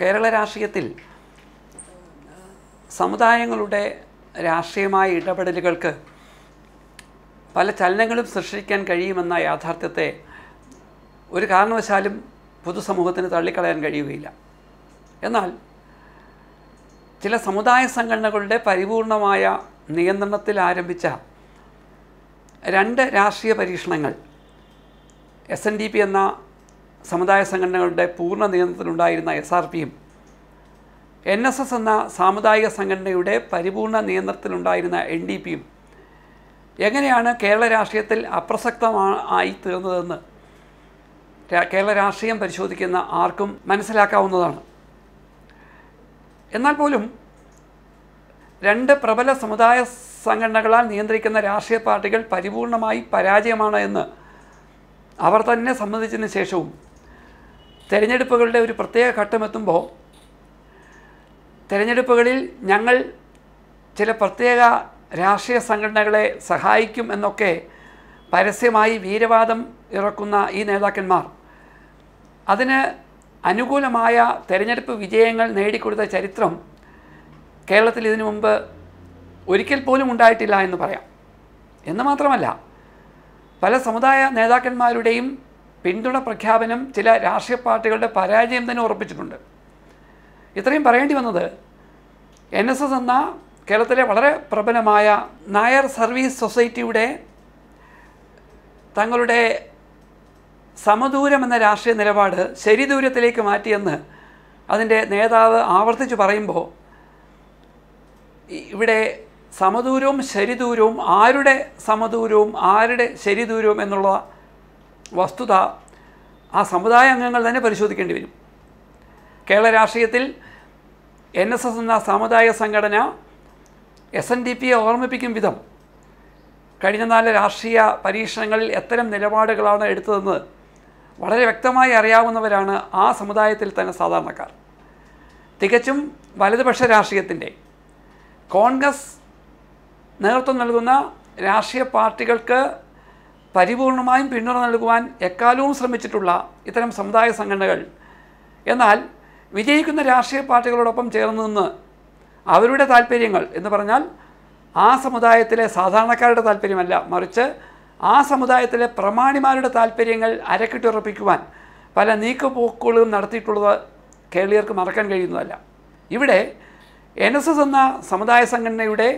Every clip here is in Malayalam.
കേരള രാഷ്ട്രീയത്തിൽ സമുദായങ്ങളുടെ രാഷ്ട്രീയമായ ഇടപെടലുകൾക്ക് പല ചലനങ്ങളും സൃഷ്ടിക്കാൻ കഴിയുമെന്ന യാഥാർത്ഥ്യത്തെ ഒരു കാരണവശാലും പൊതുസമൂഹത്തിന് തള്ളിക്കളയാൻ കഴിയുകയില്ല എന്നാൽ ചില സമുദായ സംഘടനകളുടെ പരിപൂർണമായ നിയന്ത്രണത്തിൽ ആരംഭിച്ച രണ്ട് രാഷ്ട്രീയ പരീക്ഷണങ്ങൾ എസ് എൻ ഡി പി എന്ന സമുദായ സംഘടനകളുടെ പൂർണ്ണ നിയന്ത്രണത്തിലുണ്ടായിരുന്ന എസ് ആർ പിയും എൻ എസ് എസ് എന്ന സാമുദായിക സംഘടനയുടെ പരിപൂർണ നിയന്ത്രണത്തിലുണ്ടായിരുന്ന എൻ ഡി പിയും എങ്ങനെയാണ് കേരള രാഷ്ട്രീയത്തിൽ ആയി തീർന്നതെന്ന് കേരള രാഷ്ട്രീയം പരിശോധിക്കുന്ന ആർക്കും മനസ്സിലാക്കാവുന്നതാണ് എന്നാൽ പോലും രണ്ട് പ്രബല സമുദായ സംഘടനകളാൽ നിയന്ത്രിക്കുന്ന രാഷ്ട്രീയ പാർട്ടികൾ പരിപൂർണമായി പരാജയമാണ് എന്ന് അവർ തന്നെ സമ്മതിച്ചതിന് ശേഷവും തെരഞ്ഞെടുപ്പുകളുടെ ഒരു പ്രത്യേക ഘട്ടമെത്തുമ്പോൾ തെരഞ്ഞെടുപ്പുകളിൽ ഞങ്ങൾ ചില പ്രത്യേക രാഷ്ട്രീയ സംഘടനകളെ സഹായിക്കും എന്നൊക്കെ പരസ്യമായി വീരവാദം ഇറക്കുന്ന ഈ നേതാക്കന്മാർ അതിന് അനുകൂലമായ തെരഞ്ഞെടുപ്പ് വിജയങ്ങൾ നേടിക്കൊടുത്ത ചരിത്രം കേരളത്തിൽ ഇതിനു മുമ്പ് ഒരിക്കൽ പോലും ഉണ്ടായിട്ടില്ല എന്ന് പറയാം എന്ന് മാത്രമല്ല പല സമുദായ നേതാക്കന്മാരുടെയും പിന്തുണ പ്രഖ്യാപനം ചില രാഷ്ട്രീയ പാർട്ടികളുടെ പരാജയം തന്നെ ഉറപ്പിച്ചിട്ടുണ്ട് ഇത്രയും പറയേണ്ടി വന്നത് എൻ എസ് എസ് എന്ന കേരളത്തിലെ വളരെ പ്രബലമായ നായർ സർവീസ് സൊസൈറ്റിയുടെ തങ്ങളുടെ സമദൂരം എന്ന രാഷ്ട്രീയ നിലപാട് ശരിദൂരത്തിലേക്ക് മാറ്റിയെന്ന് അതിൻ്റെ നേതാവ് ആവർത്തിച്ച് പറയുമ്പോൾ ഇവിടെ സമദൂരവും ശരിദൂരവും ആരുടെ സമദൂരവും ആരുടെ ശരിദൂരവും എന്നുള്ള വസ്തുത ആ സമുദായ അംഗങ്ങൾ തന്നെ പരിശോധിക്കേണ്ടി വരും കേരള രാഷ്ട്രീയത്തിൽ എൻ എസ് എസ് എന്ന സാമുദായിക സംഘടന എസ് എൻ ഡി പിയെ ഓർമ്മിപ്പിക്കും വിധം കഴിഞ്ഞ നാല് രാഷ്ട്രീയ പരീക്ഷണങ്ങളിൽ എത്തരം നിലപാടുകളാണ് എടുത്തതെന്ന് വളരെ വ്യക്തമായി അറിയാവുന്നവരാണ് ആ സമുദായത്തിൽ തന്നെ സാധാരണക്കാർ തികച്ചും വലതുപക്ഷ രാഷ്ട്രീയത്തിൻ്റെ കോൺഗ്രസ് നേതൃത്വം നൽകുന്ന രാഷ്ട്രീയ പാർട്ടികൾക്ക് പരിപൂർണമായും പിന്തുണ നൽകുവാൻ എക്കാലവും ശ്രമിച്ചിട്ടുള്ള ഇത്തരം സമുദായ സംഘടനകൾ എന്നാൽ വിജയിക്കുന്ന രാഷ്ട്രീയ പാർട്ടികളോടൊപ്പം ചേർന്ന് നിന്ന് അവരുടെ താല്പര്യങ്ങൾ എന്ന് പറഞ്ഞാൽ ആ സമുദായത്തിലെ സാധാരണക്കാരുടെ താല്പര്യമല്ല മറിച്ച് ആ സമുദായത്തിലെ പ്രമാണിമാരുടെ താല്പര്യങ്ങൾ അരക്കിട്ടുറപ്പിക്കുവാൻ പല നീക്കപ്പോക്കുകളും നടത്തിയിട്ടുള്ളത് കേരളീയർക്ക് മറക്കാൻ കഴിയുന്നതല്ല ഇവിടെ എൻ എസ് എസ് എന്ന സമുദായ സംഘടനയുടെ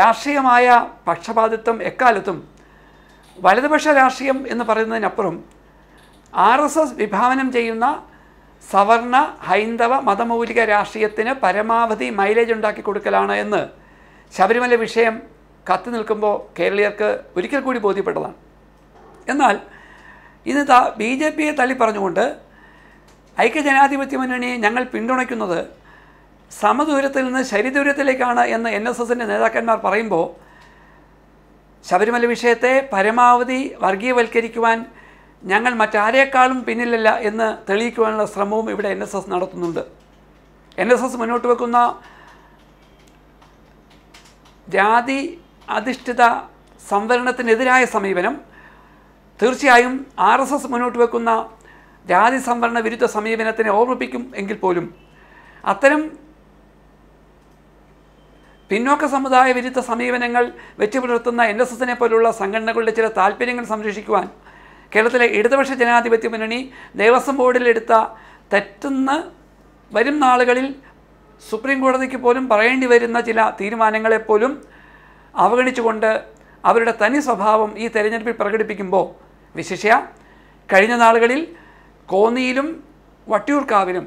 രാഷ്ട്രീയമായ പക്ഷപാതിത്വം എക്കാലത്തും വലതുപക്ഷ രാഷ്ട്രീയം എന്ന് പറയുന്നതിനപ്പുറം ആർ എസ് എസ് വിഭാവനം ചെയ്യുന്ന സവർണ ഹൈന്ദവ മതമൗലിക രാഷ്ട്രീയത്തിന് പരമാവധി മൈലേജ് ഉണ്ടാക്കി കൊടുക്കലാണ് എന്ന് ശബരിമല വിഷയം കത്തി നിൽക്കുമ്പോൾ കേരളീയർക്ക് ഒരിക്കൽ കൂടി ബോധ്യപ്പെട്ടതാണ് എന്നാൽ ത ബി ജെ പിയെ തള്ളി പറഞ്ഞുകൊണ്ട് ഐക്യജനാധിപത്യ മുന്നണിയെ ഞങ്ങൾ പിന്തുണയ്ക്കുന്നത് സമദൂരത്തിൽ നിന്ന് ശരിദൂരത്തിലേക്കാണ് എന്ന് എൻ എസ് എസിൻ്റെ നേതാക്കന്മാർ പറയുമ്പോൾ ശബരിമല വിഷയത്തെ പരമാവധി വർഗീയവൽക്കരിക്കുവാൻ ഞങ്ങൾ മറ്റാരേക്കാളും പിന്നിലല്ല എന്ന് തെളിയിക്കുവാനുള്ള ശ്രമവും ഇവിടെ എൻ എസ് എസ് നടത്തുന്നുണ്ട് എൻ എസ് എസ് മുന്നോട്ട് വെക്കുന്ന ജാതി അധിഷ്ഠിത സംവരണത്തിനെതിരായ സമീപനം തീർച്ചയായും ആർ എസ് എസ് മുന്നോട്ട് വെക്കുന്ന ജാതി സംവരണ വിരുദ്ധ സമീപനത്തിനെ ഓർമ്മിപ്പിക്കും എങ്കിൽ പോലും അത്തരം പിന്നോക്ക സമുദായ വിരുദ്ധ സമീപനങ്ങൾ വെച്ചുപുലർത്തുന്ന എൻ എസ് എസിനെ പോലുള്ള സംഘടനകളുടെ ചില താൽപ്പര്യങ്ങൾ സംരക്ഷിക്കുവാൻ കേരളത്തിലെ ഇടതുപക്ഷ ജനാധിപത്യ മുന്നണി ദേവസ്വം ബോർഡിലെടുത്ത തെറ്റുന്ന വരും നാളുകളിൽ സുപ്രീം കോടതിക്ക് പോലും പറയേണ്ടി വരുന്ന ചില തീരുമാനങ്ങളെപ്പോലും അവഗണിച്ചുകൊണ്ട് അവരുടെ തനി സ്വഭാവം ഈ തെരഞ്ഞെടുപ്പിൽ പ്രകടിപ്പിക്കുമ്പോൾ വിശേഷ കഴിഞ്ഞ നാളുകളിൽ കോന്നിയിലും വട്ടിയൂർക്കാവിലും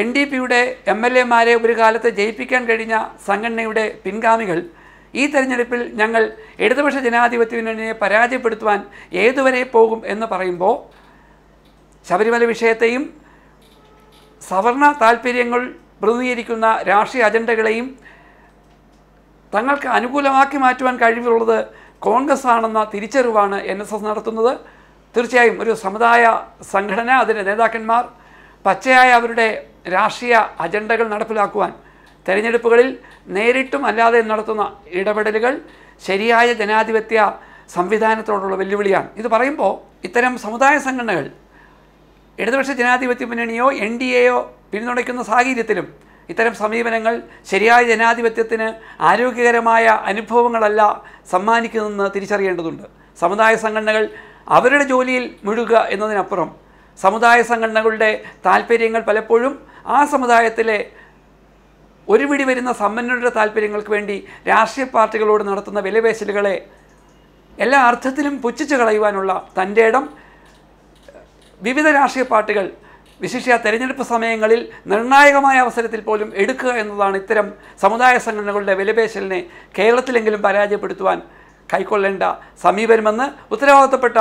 എൻ ഡി പിയുടെ എം എൽ എമാരെ ഒരു കാലത്ത് ജയിപ്പിക്കാൻ കഴിഞ്ഞ സംഘടനയുടെ പിൻഗാമികൾ ഈ തെരഞ്ഞെടുപ്പിൽ ഞങ്ങൾ ഇടതുപക്ഷ ജനാധിപത്യ മുന്നണിയെ പരാജയപ്പെടുത്തുവാൻ ഏതുവരെ പോകും എന്ന് പറയുമ്പോൾ ശബരിമല വിഷയത്തെയും സവർണ താൽപ്പര്യങ്ങൾ പ്രതിനിധീകരിക്കുന്ന രാഷ്ട്രീയ അജണ്ടകളെയും തങ്ങൾക്ക് അനുകൂലമാക്കി മാറ്റുവാൻ കഴിവുള്ളത് കോൺഗ്രസ് ആണെന്ന തിരിച്ചറിവാണ് എൻ എസ് എസ് നടത്തുന്നത് തീർച്ചയായും ഒരു സമുദായ സംഘടന അതിൻ്റെ നേതാക്കന്മാർ പച്ചയായ അവരുടെ രാഷ്ട്രീയ അജണ്ടകൾ നടപ്പിലാക്കുവാൻ തെരഞ്ഞെടുപ്പുകളിൽ നേരിട്ടും അല്ലാതെ നടത്തുന്ന ഇടപെടലുകൾ ശരിയായ ജനാധിപത്യ സംവിധാനത്തോടുള്ള വെല്ലുവിളിയാണ് ഇത് പറയുമ്പോൾ ഇത്തരം സമുദായ സംഘടനകൾ ഇടതുപക്ഷ ജനാധിപത്യ മുന്നണിയോ എൻ ഡി എയോ പിന്തുണയ്ക്കുന്ന സാഹചര്യത്തിലും ഇത്തരം സമീപനങ്ങൾ ശരിയായ ജനാധിപത്യത്തിന് ആരോഗ്യകരമായ അനുഭവങ്ങളല്ല സമ്മാനിക്കുന്നതെന്ന് തിരിച്ചറിയേണ്ടതുണ്ട് സമുദായ സംഘടനകൾ അവരുടെ ജോലിയിൽ മുഴുകുക എന്നതിനപ്പുറം സമുദായ സംഘടനകളുടെ താല്പര്യങ്ങൾ പലപ്പോഴും ആ സമുദായത്തിലെ ഒരു വരുന്ന സമ്പന്നരുടെ താല്പര്യങ്ങൾക്ക് വേണ്ടി രാഷ്ട്രീയ പാർട്ടികളോട് നടത്തുന്ന വിലപേശലുകളെ എല്ലാ അർത്ഥത്തിലും പുച്ഛിച്ചു കളയുവാനുള്ള തൻ്റെ ഇടം വിവിധ രാഷ്ട്രീയ പാർട്ടികൾ വിശിഷ്യ തെരഞ്ഞെടുപ്പ് സമയങ്ങളിൽ നിർണായകമായ അവസരത്തിൽ പോലും എടുക്കുക എന്നതാണ് ഇത്തരം സമുദായ സംഘടനകളുടെ വിലപേശലിനെ കേരളത്തിലെങ്കിലും പരാജയപ്പെടുത്തുവാൻ കൈക്കൊള്ളേണ്ട സമീപനമെന്ന് ഉത്തരവാദിത്തപ്പെട്ട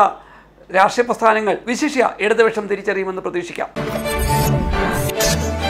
രാഷ്ട്രീയ പ്രസ്ഥാനങ്ങൾ വിശിഷ്യ ഇടതുപക്ഷം തിരിച്ചറിയുമെന്ന് പ്രതീക്ഷിക്കാം Gracias.